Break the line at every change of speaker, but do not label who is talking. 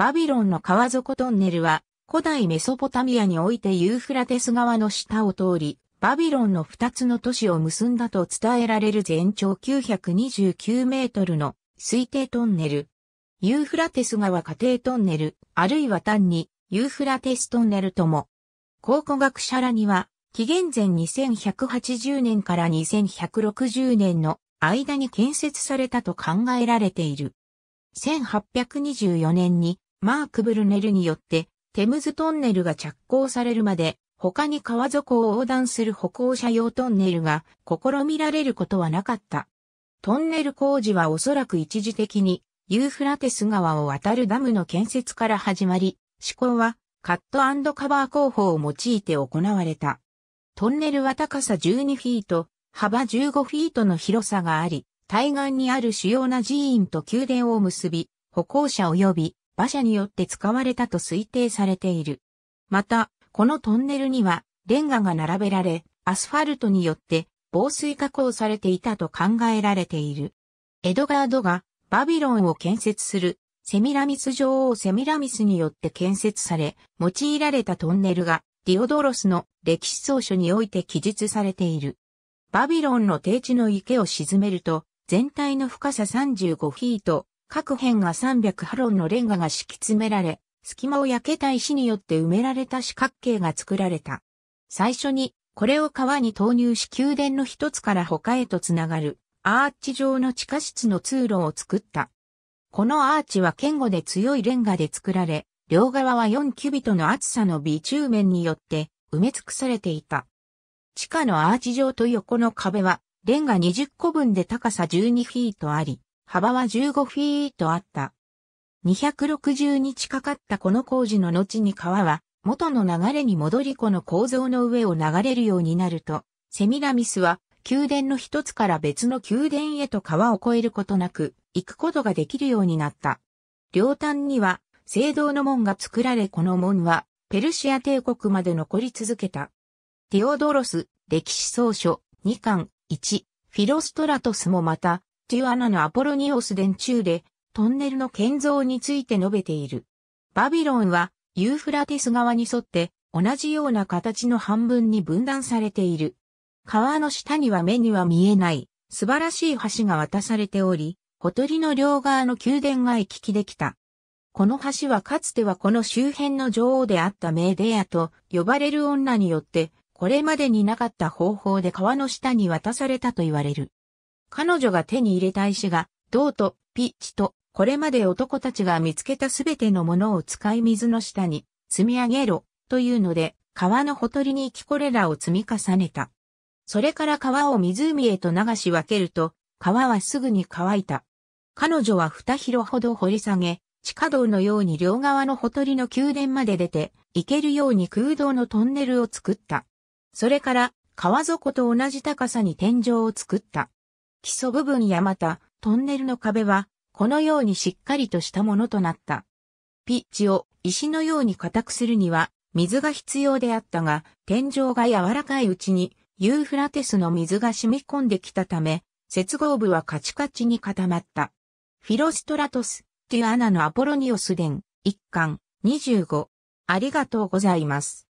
バビロンの川底トンネルは、古代メソポタミアにおいてユーフラテス川の下を通り、バビロンの二つの都市を結んだと伝えられる全長929メートルの推定トンネル。ユーフラテス川家庭トンネル、あるいは単にユーフラテストンネルとも。考古学者らには、紀元前2180年から2160年の間に建設されたと考えられている。1824年にマーク・ブルネルによって、テムズトンネルが着工されるまで、他に川底を横断する歩行者用トンネルが試みられることはなかった。トンネル工事はおそらく一時的に、ユーフラテス川を渡るダムの建設から始まり、施工はカットカバー工法を用いて行われた。トンネルは高さ12フィート、幅15フィートの広さがあり、対岸にある主要な寺院と宮殿を結び、歩行者及び馬車によって使われたと推定されている。また、このトンネルにはレンガが並べられ、アスファルトによって防水加工されていたと考えられている。エドガードがバビロンを建設するセミラミス女王セミラミスによって建設され、用いられたトンネルがディオドロスの歴史草書において記述されている。バビロンの低地の池を沈めると、全体の深さ35フィート、各辺が300ハロンのレンガが敷き詰められ、隙間を焼けた石によって埋められた四角形が作られた。最初に、これを川に投入し宮殿の一つから他へとつながる、アーチ状の地下室の通路を作った。このアーチは堅固で強いレンガで作られ、両側は4キュビトの厚さの微中面によって埋め尽くされていた。地下のアーチ状と横の壁は、レンガ20個分で高さ12フィートあり、幅は15フィートあった。260日かかったこの工事の後に川は元の流れに戻りこの構造の上を流れるようになると、セミラミスは宮殿の一つから別の宮殿へと川を越えることなく行くことができるようになった。両端には聖堂の門が作られこの門はペルシア帝国まで残り続けた。ティオドロス歴史総書2巻1フィロストラトスもまた17のアポロニオス伝中で、トンネルの建造について述べている。バビロンは、ユーフラテス側に沿って、同じような形の半分に分断されている。川の下には目には見えない、素晴らしい橋が渡されており、ほとりの両側の宮殿が行き来できた。この橋はかつてはこの周辺の女王であったメーデアと呼ばれる女によって、これまでになかった方法で川の下に渡されたと言われる。彼女が手に入れた石が、銅とピッチと、これまで男たちが見つけたすべてのものを使い水の下に積み上げろ、というので、川のほとりに行きこれらを積み重ねた。それから川を湖へと流し分けると、川はすぐに乾いた。彼女は二広ほど掘り下げ、地下道のように両側のほとりの宮殿まで出て、行けるように空洞のトンネルを作った。それから、川底と同じ高さに天井を作った。基礎部分やまた、トンネルの壁は、このようにしっかりとしたものとなった。ピッチを石のように固くするには、水が必要であったが、天井が柔らかいうちに、ユーフラテスの水が染み込んできたため、接合部はカチカチに固まった。フィロストラトス、ティアナのアポロニオス伝、一巻、25。ありがとうございます。